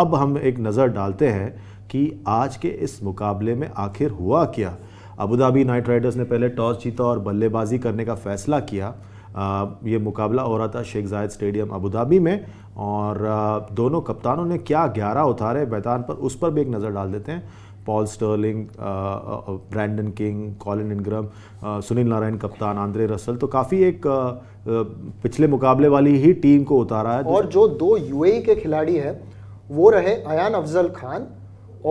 अब हम एक नज़र डालते हैं कि आज के इस मुकाबले में आखिर हुआ क्या अबूधाबी नाइट राइडर्स ने पहले टॉस जीता और बल्लेबाजी करने का फैसला किया आ, ये मुकाबला हो रहा था शेख जायद स्टेडियम अबूधाबी में और आ, दोनों कप्तानों ने क्या ग्यारह उतारे मैदान पर उस पर भी एक नज़र डाल देते हैं Paul Stirling Brandon King Colin Ingram Sunil Narine कप्तान आंद्रे रसल तो काफ़ी एक आ, पिछले मुकाबले वाली ही टीम को उतारा है और जो दो यूएई के खिलाड़ी हैं वो रहे अयान अफजल खान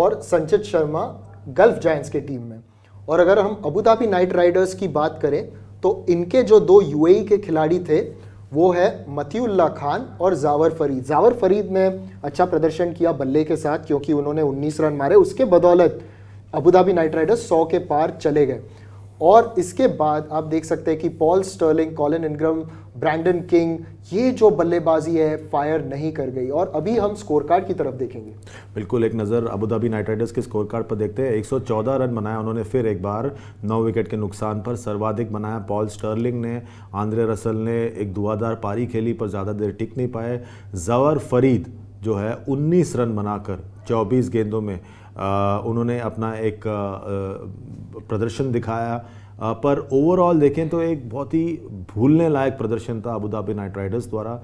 और संचित शर्मा गल्फ जायंट्स के टीम में और अगर हम अबूधाबी नाइट राइडर्स की बात करें तो इनके जो दो यूएई के खिलाड़ी थे वो है मतीउल्ला खान और जावर फरीद जावर फरीद ने अच्छा प्रदर्शन किया बल्ले के साथ क्योंकि उन्होंने 19 रन मारे उसके बदौलत अबूधाबी नाइट राइडर्स 100 के पार चले गए और इसके बाद आप देख सकते हैं कि Paul Stirling Colin Ingram Brandon King ये जो बल्लेबाजी है फायर नहीं कर गई और अभी हम स्कोर कार्ड की तरफ देखेंगे बिल्कुल एक नज़र अबूधाबी नाइट राइडर्स के स्कोर कार्ड पर देखते हैं 114 रन बनाया उन्होंने फिर एक बार नौ विकेट के नुकसान पर सर्वाधिक बनाया पॉल स्टर्लिंग ने आंद्रे रसल ने एक दुआदार पारी खेली पर ज़्यादा देर टिक नहीं पाए जवर फरीद जो है 19 रन बनाकर 24 गेंदों में उन्होंने अपना एक प्रदर्शन दिखाया पर ओवरऑल देखें तो एक बहुत ही भूलने लायक प्रदर्शन था अबूधाबी नाइट राइडर्स द्वारा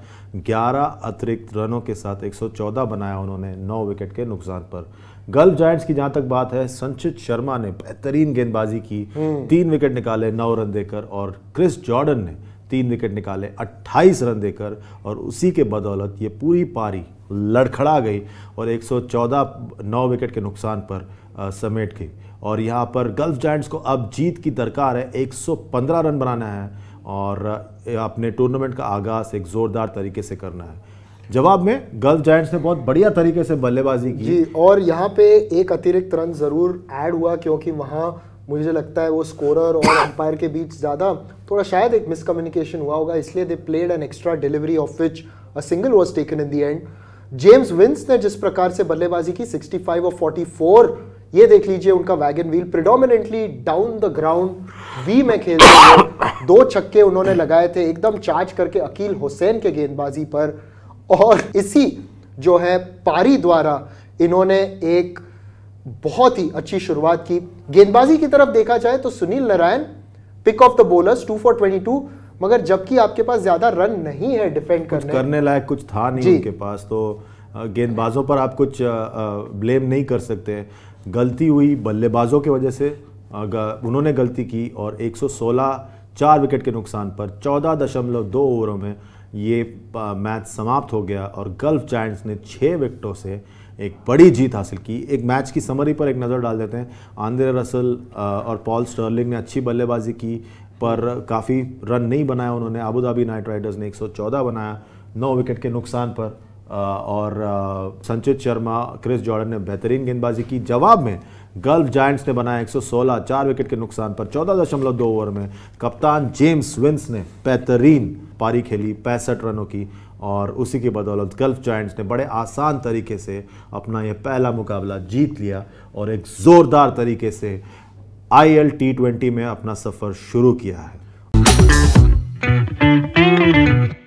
11 अतिरिक्त रनों के साथ 114 बनाया उन्होंने 9 विकेट के नुकसान पर गल्फ जायंट्स की जहां तक बात है संचित शर्मा ने बेहतरीन गेंदबाजी की हम्म। तीन विकेट निकाले नौ रन देकर और क्रिस जॉर्डन ने तीन विकेट निकाले 28 रन देकर और उसी के बदौलत ये पूरी पारी लड़खड़ा गई और 114 नौ विकेट के नुकसान पर समेट गई और यहाँ पर गल्फ जाइंट्स को अब जीत की दरकार है 115 रन बनाना है और अपने टूर्नामेंट का आगाज एक ज़ोरदार तरीके से करना है जवाब में गल्फ जैंट्स ने बहुत बढ़िया तरीके से बल्लेबाजी की जी और यहाँ पे एक अतिरिक्त रन ज़रूर ऐड हुआ क्योंकि वहाँ मुझे लगता है वो स्कोरर और अंपायर के बीच ज़्यादा थोड़ा शायद एक मिसकम्युनिकेशन हुआ होगा इसलिए they played an extra delivery off which a single was taken in the end James Vince ने जिस प्रकार से बल्लेबाजी की 65 और 44 ये देख लीजिए उनका wagon wheel predominantly down the ground V में खेलते हुए दो छक्के उन्होंने लगाए थे एकदम चार्ज करके अकील हुसैन के गेंदबाजी पर और इसी जो है पारी द्वारा इन्होंने एक बहुत ही अच्छी शुरुआत की गेंदबाजी की तरफ देखा जाए तो Sunil Narine pick of the bowlers two for twenty two मगर जबकि आपके पास ज़्यादा रन नहीं है डिफेंड करने करने लायक कुछ था नहीं उनके पास तो गेंदबाजों पर आप कुछ ब्लेम नहीं कर सकते गलती हुई बल्लेबाजों की वजह से उन्होंने गलती की और 116 चार विकेट के नुकसान पर 14.2 ओवरों में ये मैच समाप्त हो गया और गल्फ जाइंट्स ने छः विकेटों से एक बड़ी जीत हासिल की एक मैच की समरी पर एक नज़र डाल देते हैं आंद्रे रसल और पॉल स्टर्लिंग ने अच्छी बल्लेबाजी की पर काफ़ी रन नहीं बनाया उन्होंने आबूधाबी नाइट राइडर्स ने 114 बनाया नौ विकेट के नुकसान पर और संचित शर्मा क्रिस जॉर्डन ने बेहतरीन गेंदबाजी की जवाब में गल्फ जायंट्स ने बनाया 116 चार विकेट के नुकसान पर 14.2 ओवर में कप्तान जेम्स विंस ने बेहतरीन पारी खेली पैंसठ रनों की और उसी की बदौलत गल्फ जायंट्स ने बड़े आसान तरीके से अपना यह पहला मुकाबला जीत लिया और एक ज़ोरदार तरीके से आईएल टी ट्वेंटी में अपना सफर शुरू किया है